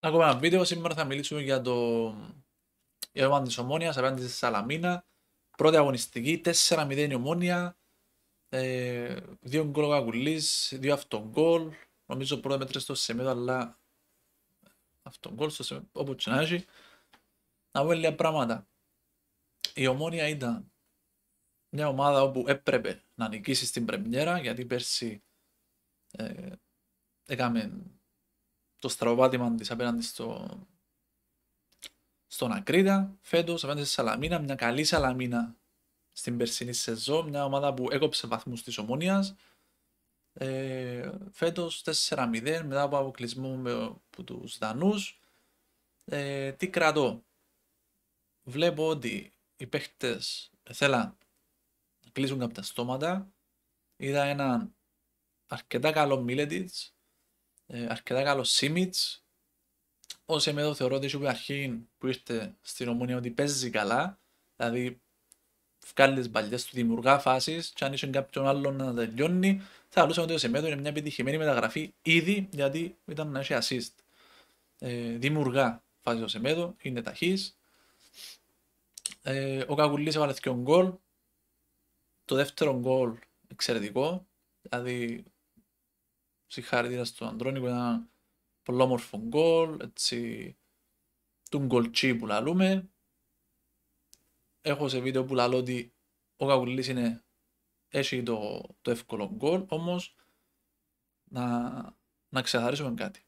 Ακόμα ένα βίντεο. Σήμερα θα μιλήσουμε για το Ιωάννη της Ομόνιας απέναντι στη Σαλαμίνα. Πρώτη αγωνιστική, 4-0 η Ομόνια. Ε, δύο γκολ ο δύο αυτογκολ. Νομίζω πρώτα μέτρε στο Σεμέδο, αλλά αυτογκολ στο Σεμέδο, όπου τσινάζει. Να πω λίγα πράγματα. Η Ομόνια ήταν μια ομάδα όπου έπρεπε να νικήσει στην Πρεμιέρα, γιατί πέρσι ε, έκαμε το στραβοπάτημα της απέναντι στο... στον Ακρίτα. Φέτος απέναντι στη Σαλαμίνα, μια καλή Σαλαμίνα στην περσινή σεζόν. Μια ομάδα που έκοψε βαθμούς της Ομόνιας. Ε, Φέτος 4-0 μετά από αποκλεισμό με, από τους Δανούς. Ε, τι κρατώ. Βλέπω ότι οι παίχτες θέλαν να κλείσουν κάποια στόματα. Είδα έναν αρκετά καλό Μίλετιτς ε, αρκετά καλό σίμιτ. Ο Σεμέδο θεωρώ ότι από αρχή που ήρθε στην ομόνια ότι παίζει καλά, δηλαδή βγάλει τις παλιέ του δημιουργά φάσεις, και αν είσαι κάποιον άλλον να τελειώνει, θα λούσαμε ότι ο Σεμέδο είναι μια επιτυχημένη μεταγραφή ήδη γιατί ήταν να έχει assist. Ε, δημιουργά φάσεις ο Σεμέδο, είναι ταχύς. Ε, ο Κακουλής έβαλε και γκολ. Το δεύτερο γκολ εξαιρετικό, δηλαδή συγχαρητήρα στον Αντρόνικο, ένα πολύ όμορφο γκολ, έτσι, του γκολτσί που λαλούμε. Έχω σε βίντεο που λαλώ ότι ο Καγουλής είναι, έχει το, το εύκολο γκολ, όμως να, να ξεκαθαρίσουμε κάτι.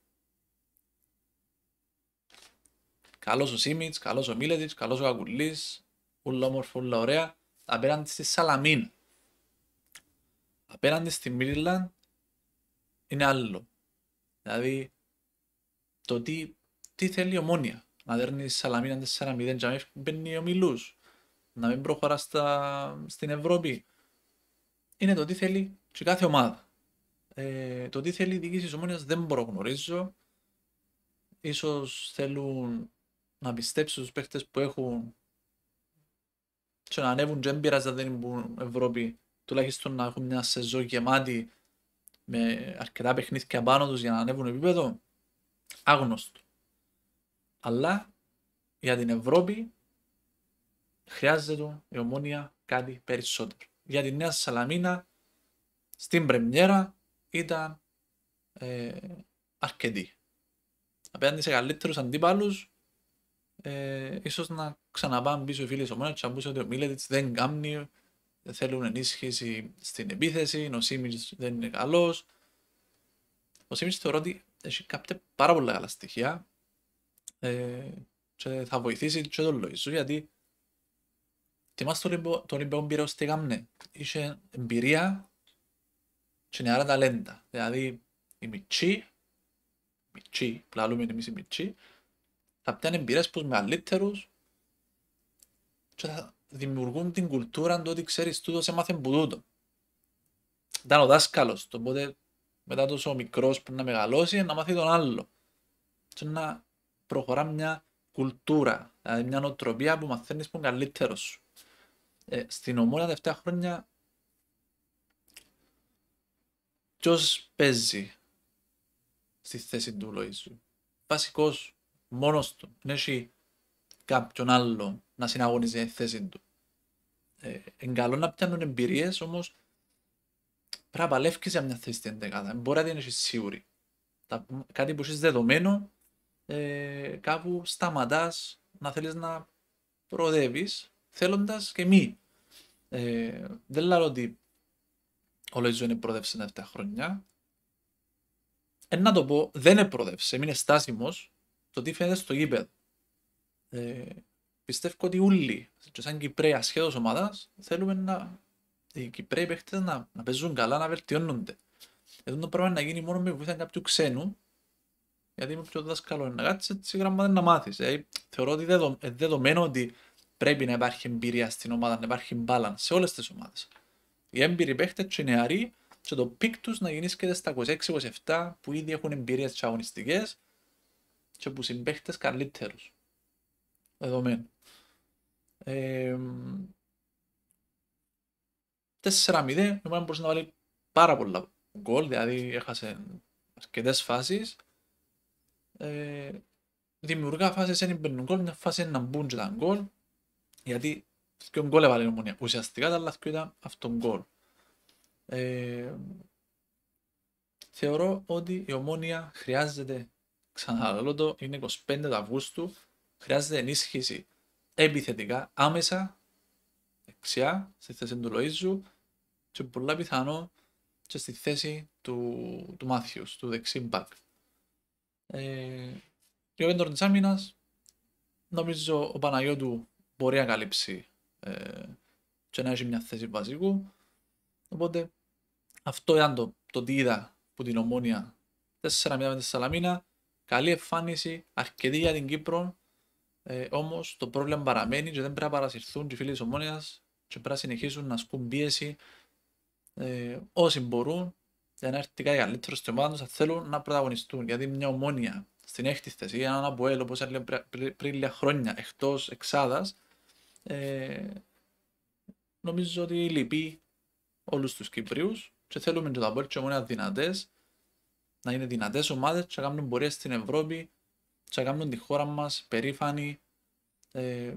Καλός ο Σίμιτς, καλός ο Μίλετιτς, καλός ο Καγουλής, ούλα όμορφο, ούλα ωραία, απέναντι στη Σαλαμίν. Απέναντι στη είναι άλλο. Δηλαδή, το τι, τι θέλει η ομόνια. Να δέρνει σαλαμίνα 4-0 και να μπαίνει ο Μιλούς. Να μην προχωρά στα, στην Ευρώπη. Είναι το τι θέλει σε κάθε ομάδα. Ε, το τι θέλει η διοίκηση της ομόνιας δεν γνωρίζω, σω θέλουν να πιστέψουν στους παίχτες που έχουν και να ανέβουν και δεν δηλαδή, είναι Ευρώπη τουλάχιστον να έχουν μια σεζόν γεμάτη με αρκετά παιχνίδια πάνω τους για να ανέβουν επίπεδο, άγνωστο. Αλλά για την Ευρώπη χρειάζεται η ομόνια κάτι περισσότερο. Για τη Νέα Σαλαμίνα στην πρεμιέρα ήταν ε, αρκετή. Απέναντι σε καλύτερους αντίπαλους ε, ίσως να ξαναπάμε πίσω οι φίλοι της ομόνιας και να ότι ο Μίλετιτς δεν κάνει θέλουν ενίσχυση στην επίθεση, ο Σίμιτς δεν είναι καλός. Ο Σίμιτς θεωρώ ότι έχει κάποια πάρα πολλά καλά στοιχεία ε, και θα βοηθήσει και τον Λοϊσού γιατί θυμάσαι τον Ιμπέον Πυραιός τι έκαμνε. Είχε εμπειρία και νεαρά ταλέντα. Δηλαδή η Μιτσί, Μιτσί, πλαλούμε εμείς η Μιτσί, θα πιάνε εμπειρές πως μεγαλύτερους. και θα, δημιουργούν την κουλτούρα του ότι ξέρεις τούτος σε μάθει που τούτο. Ήταν ο δάσκαλος οπότε μετά τόσο μικρός που να μεγαλώσει να μάθει τον άλλο. Έτσι να προχωρά μια κουλτούρα, δηλαδή μια νοοτροπία που μαθαίνεις που είναι καλύτερος σου. Ε, στην ομόνια τα τελευταία χρόνια ποιος παίζει στη θέση του Λοϊζού. Βασικός, μόνος του. Δεν έχει κάποιον άλλο να συναγωνίζει τη θέση του. Ε, καλό να πιάνουν εμπειρίες, όμως πρέπει να παλεύεις για μια θέση στην δεκάδα. Μπορεί να την έχεις σίγουρη. Τα, κάτι που είσαι δεδομένο, ε, κάπου σταματάς να θέλεις να προοδεύεις, θέλοντας και μη. Ε, δεν λέω ότι ο η είναι προοδεύσει τα 7 χρόνια. Ε, να το πω, δεν είναι προοδεύσει, είναι στάσιμος το τι φαίνεται στο γήπεδο. Ε, πιστεύω ότι όλοι, και σαν Κυπρέοι ασχέτως ομάδας, θέλουμε να, οι Κυπρέοι παίχτες να, να παίζουν καλά, να βελτιώνονται. Εδώ το πράγμα να γίνει μόνο με βοήθεια κάποιου ξένου, γιατί είμαι πιο δάσκαλο να κάτσεις έτσι δεν να μάθεις. Ε, θεωρώ ότι δεδο, ε, δεδομένο ότι πρέπει να υπάρχει εμπειρία στην ομάδα, να υπάρχει balance σε όλες τις ομάδες. Οι έμπειροι παίχτες και οι νεαροί και το πικ τους να γεννήσκεται στα 26-27 που ήδη έχουν εμπειρίες και και που συμπαίχτες καλύτερους δεδομένο. Ε, 4-0, νομίζω μπορούσε να βάλει πάρα πολλά γκολ, δηλαδή έχασε αρκετές φάσεις. Ε, δημιουργά φάσεις δεν μπαίνουν γκολ, μια φάση να μπουν και τα γκολ. Γιατί και γκολ έβαλε η ομονία. Ουσιαστικά τα λάθη ήταν αυτό γκολ. Ε, θεωρώ ότι η ομόνια χρειάζεται, ξανά, ξαναλέω το, είναι 25 Αυγούστου χρειάζεται ενίσχυση επιθετικά, άμεσα, δεξιά, στη θέση του Λοίζου και πολλά πιθανό και στη θέση του, του Μάθιους, του δεξί μπακ. Ε, και ο νομίζω της άμυνας, νομίζω ο Παναγιώτου μπορεί να καλύψει ε, και να έχει μια θέση βασικού. Οπότε αυτό ήταν το, το τι είδα που την ομόνια 4-0 με τη Σαλαμίνα. Καλή εμφάνιση, αρκετή για την Κύπρο ε, Όμως το πρόβλημα παραμένει και δεν πρέπει να παρασυρθούν και οι φίλοι της ομόνοια και πρέπει να συνεχίσουν να ασκούν πίεση ε, όσοι μπορούν για να έρθει κάτι καλύτερο στην ομάδα θα Θέλουν να πρωταγωνιστούν γιατί μια ομόνοια στην έκτη θέση ή έναν Αμποέλ όπως έλεγε πριν λίγα χρόνια εκτός εξάδας. Ε, νομίζω ότι λυπεί όλους τους Κυπρίους και θέλουμε και τα Αμποέλ και ομόνια δυνατές να είναι δυνατές ομάδες και να κάνουν πορεία στην Ευρώπη θα κάνουν τη χώρα μας περήφανη ε,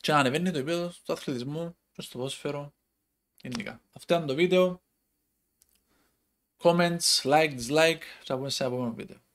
και να ανεβαίνει το επίπεδο του αθλητισμού και στο ποδόσφαιρο γενικά. Αυτό ήταν το βίντεο. Comments, like, dislike, θα πούμε σε επόμενο βίντεο.